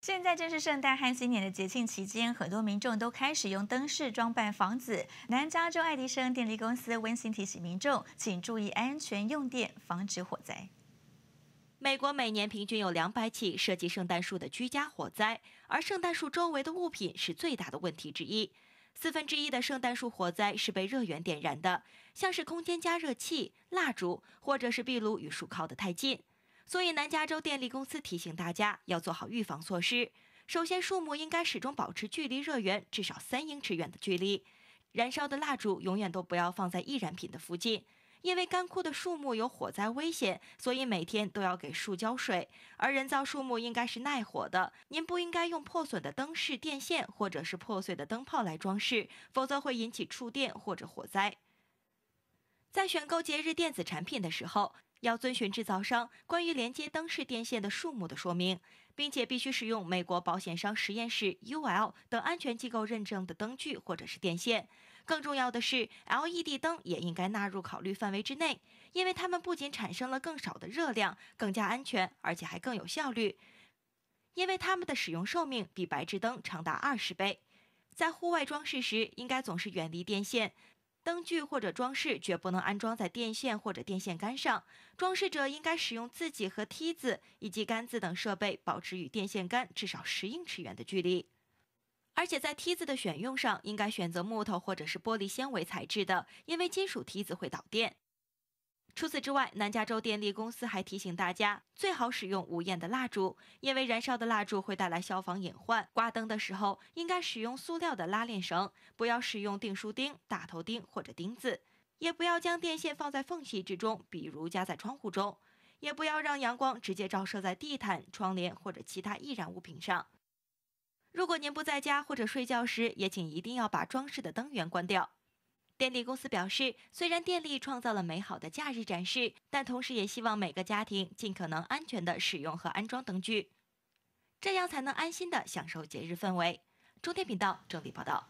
现在正是圣诞和新年的节庆期间，很多民众都开始用灯饰装扮房子。南加州爱迪生电力公司温馨提醒民众，请注意安全用电，防止火灾。美国每年平均有两百起涉及圣诞树的居家火灾，而圣诞树周围的物品是最大的问题之一。四分之一的圣诞树火灾是被热源点燃的，像是空间加热器、蜡烛，或者是壁炉与树靠得太近。所以，南加州电力公司提醒大家要做好预防措施。首先，树木应该始终保持距离热源至少三英尺远的距离。燃烧的蜡烛永远都不要放在易燃品的附近，因为干枯的树木有火灾危险。所以每天都要给树浇水。而人造树木应该是耐火的。您不应该用破损的灯饰、电线或者是破碎的灯泡来装饰，否则会引起触电或者火灾。在选购节日电子产品的时候，要遵循制造商关于连接灯饰电线的数目的说明，并且必须使用美国保险商实验室 （UL） 等安全机构认证的灯具或者是电线。更重要的是，LED 灯也应该纳入考虑范围之内，因为它们不仅产生了更少的热量，更加安全，而且还更有效率，因为它们的使用寿命比白炽灯长达二十倍。在户外装饰时，应该总是远离电线。灯具或者装饰绝不能安装在电线或者电线杆上。装饰者应该使用自己和梯子以及杆子等设备，保持与电线杆至少十英尺远的距离。而且在梯子的选用上，应该选择木头或者是玻璃纤维材质的，因为金属梯子会导电。除此之外，南加州电力公司还提醒大家，最好使用无焰的蜡烛，因为燃烧的蜡烛会带来消防隐患。挂灯的时候，应该使用塑料的拉链绳，不要使用订书钉、大头钉或者钉子，也不要将电线放在缝隙之中，比如夹在窗户中，也不要让阳光直接照射在地毯、窗帘或者其他易燃物品上。如果您不在家或者睡觉时，也请一定要把装饰的灯源关掉。电力公司表示，虽然电力创造了美好的假日展示，但同时也希望每个家庭尽可能安全的使用和安装灯具，这样才能安心的享受节日氛围。中天频道整理报道。